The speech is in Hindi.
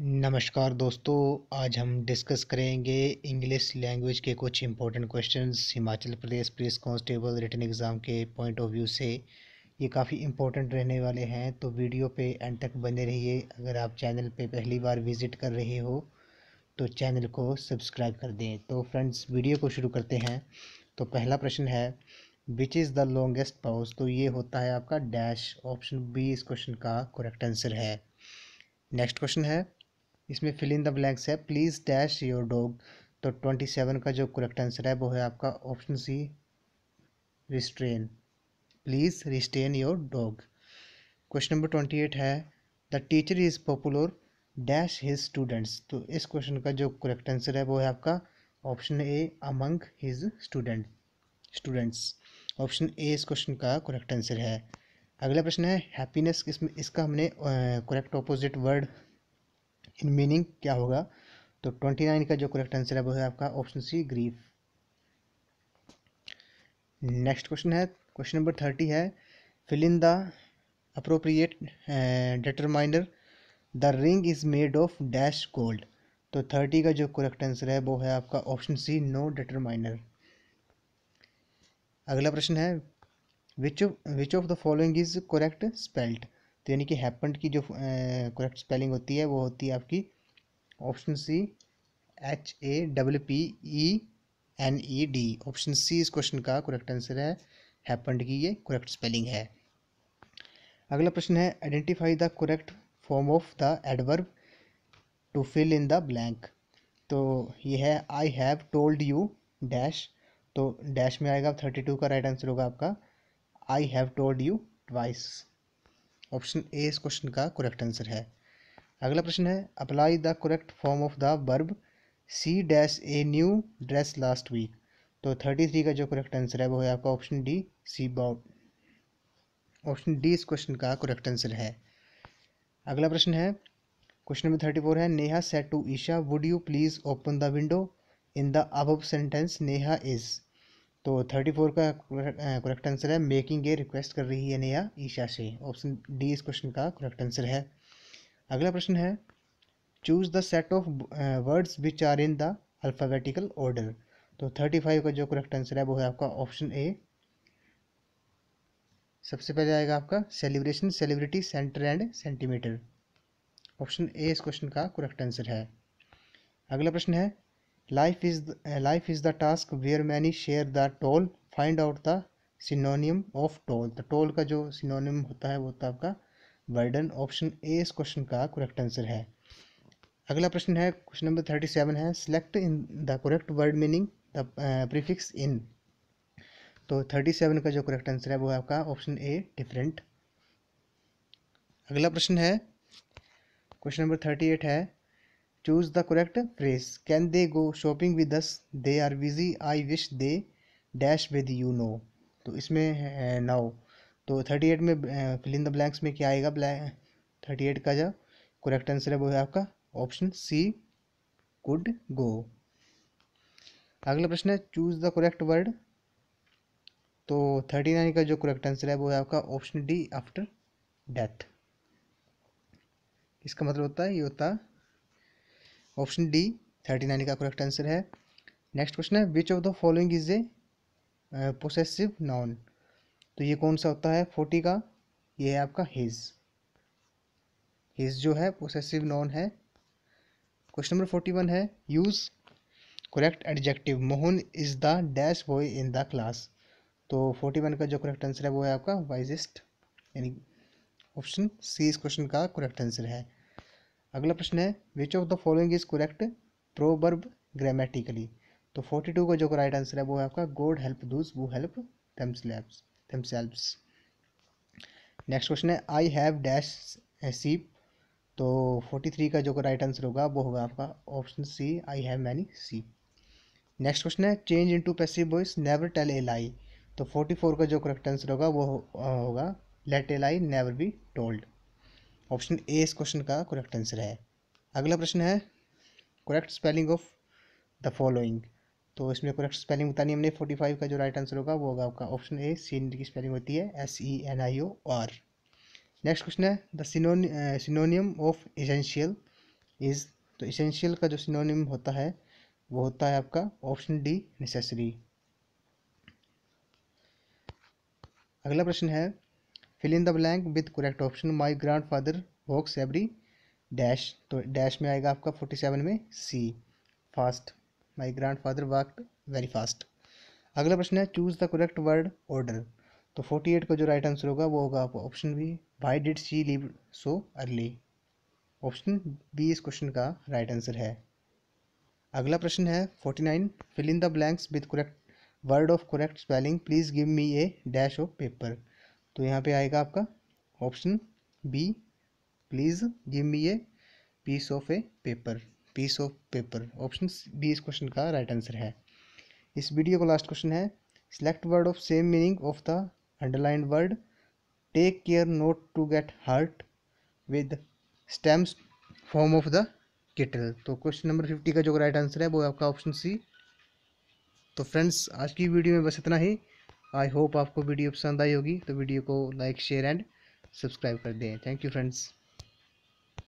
नमस्कार दोस्तों आज हम डिस्कस करेंगे इंग्लिश लैंग्वेज के कुछ important questions Himachal Pradesh police constable written exam के पॉइंट ऑफ व्यू से ये काफ़ी इंपॉर्टेंट रहने वाले हैं तो वीडियो पे एंड तक बने रहिए अगर आप चैनल पे पहली बार विज़िट कर रहे हो तो चैनल को सब्सक्राइब कर दें तो फ्रेंड्स वीडियो को शुरू करते हैं तो पहला प्रश्न है which is the longest pause तो ये होता है आपका डैश ऑप्शन बी इस क्वेश्चन का करेक्ट आंसर है नेक्स्ट क्वेश्चन है इसमें फिल इन द ब्लैंक्स है प्लीज़ डैश योर डॉग तो ट्वेंटी सेवन का जो करेक्ट आंसर है वो है आपका option C restrain please restrain your dog question number twenty eight है the teacher is popular dash his students तो इस क्वेश्चन का जो करेक्ट आंसर है वो है आपका option A among his student students option A इस क्वेश्चन का करेक्ट आंसर है अगला प्रश्न है हैप्पीनेस इसमें इसका हमने correct opposite word in meaning क्या होगा तो ट्वेंटी नाइन का जो करेक्ट आंसर है वो है आपका option C grief next question है क्वेश्चन नंबर थर्टी है fill in the appropriate determiner the ring is made of dash gold तो थर्टी का जो करेक्ट आंसर है वो है आपका ऑप्शन सी नो डिटरमाइनर अगला प्रश्न है which of which of the following is correct spelled तो यानी कि हैपेंड की जो करेक्ट स्पेलिंग होती है वो होती है आपकी option C H A double P E N E D option C इस क्वेश्चन का करेक्ट आंसर है हैपेंड की ये करेक्ट स्पेलिंग है अगला प्रश्न है identify the correct form of the adverb to fill in the blank तो ये है I have told you dash तो डैश में आएगा थर्टी टू का राइट आंसर होगा आपका I have told you twice option A इस क्वेश्चन का करेक्ट आंसर है अगला प्रश्न है apply the correct form of the verb she dash a new dress last week तो थर्टी थ्री का जो करेक्ट आंसर है वो है आपका option D she bought option D इस क्वेश्चन का करेक्ट आंसर है अगला प्रश्न है क्वेश्चन नंबर थर्टी फोर है Neha said to Isha would you please open the window in the above sentence Neha is तो थर्टी फोर का करेक्ट आंसर है मेकिंग ए रिक्वेस्ट कर रही है नया ईशा से ऑप्शन डी इस क्वेश्चन का करेक्ट आंसर है अगला प्रश्न है choose the set of words which are in the alphabetical order तो थर्टी फाइव का जो करेक्ट आंसर है वो है आपका ऑप्शन ए सबसे पहले आएगा आपका celebration celebrity centre and centimetre option A इस क्वेश्चन का करेक्ट आंसर है अगला प्रश्न है life is life is the task where many share the toll find out the synonym of toll the toll का जो सिनोनियम होता है वो होता है आपका वर्डन ऑप्शन ए इस क्वेश्चन का करेक्ट आंसर है अगला प्रश्न है क्वेश्चन नंबर थर्टी सेवन है select in the correct word meaning the prefix in तो थर्टी सेवन का जो करेक्ट आंसर है वो है आपका ऑप्शन ए डिफरेंट अगला प्रश्न है क्वेश्चन नंबर थर्टी एट है choose the correct phrase can they go shopping with this they are busy I wish they dash with you know तो इसमें नाउ तो थर्टी एट में फिलिंग द ब्लैंक्स में क्या आएगा ब्लैक थर्टी एट का जो करेक्ट आंसर है वो है आपका ऑप्शन सी कुड गो अगला प्रश्न है चूज द करेक्ट वर्ड तो थर्टी नाइन का जो करेक्ट आंसर है वो है आपका ऑप्शन डी आफ्टर डेथ इसका मतलब होता है ये होता है ऑप्शन डी थर्टी नाइन का करेक्ट आंसर है नेक्स्ट क्वेश्चन है which of the following is a possessive noun तो ये कौन सा होता है फोर्टी का ये है आपका हिज हिज जो है पोसेसिव नाउन है क्वेश्चन नंबर फोर्टी वन है use correct adjective Mohan is the dash boy in the class तो फोर्टी वन का जो करेक्ट आंसर है वो है आपका वाइजेस्ट यानी ऑप्शन सी इस क्वेश्चन का करेक्ट आंसर है अगला प्रश्न है which of the following is correct proverb grammatically तो फोर्टी टू का जो राइट आंसर है वो है आपका गोड हेल्प दूस वो हेल्प नेक्स्ट क्वेश्चन है आई हैव डैश सीप तो फोर्टी थ्री का जो राइट आंसर होगा वो होगा आपका option C I have many sea next question है change into passive voice never tell a lie तो फोर्टी फोर का जो करेक्ट आंसर होगा वो होगा let a lie never be told option A इस क्वेश्चन का करेक्ट आंसर है अगला प्रश्न है correct spelling of the following तो इसमें करेक्ट स्पेलिंग बतानी हमने फोर्टी फाइव का जो राइट आंसर होगा वो होगा आपका ऑप्शन ए सीन की स्पेलिंग होती है S E N I O R next question है the synonym of essential is तो इसेंशियल का जो सिनोनियम होता है वो होता है आपका ऑप्शन डी नेसेसरी अगला प्रश्न है fill in the blank with correct option my grandfather walks every dash तो डैश में आएगा आपका फोर्टी सेवन में C fast my grandfather walk very fast अगला प्रश्न है choose the correct word order तो फोर्टी एट का जो राइट आंसर होगा वो होगा आपका option B why did she leave so early option B इस क्वेश्चन का राइट आंसर है अगला प्रश्न है forty nine fill in the blanks with correct word of correct spelling please give me a dash of paper तो यहाँ पे आएगा आपका option B please give me a piece of a paper piece of paper option B इस क्वेश्चन का राइट right आंसर है इस वीडियो का लास्ट क्वेश्चन है select word of same meaning of the underline word take care not to get hurt with stems form of the kettle तो क्वेश्चन नंबर फिफ्टी का जो राइट आंसर है वो आपका ऑप्शन सी तो फ्रेंड्स आज की वीडियो में बस इतना ही आई होप आपको वीडियो पसंद आई होगी तो वीडियो को लाइक शेयर एंड सब्सक्राइब कर दें थैंक यू फ्रेंड्स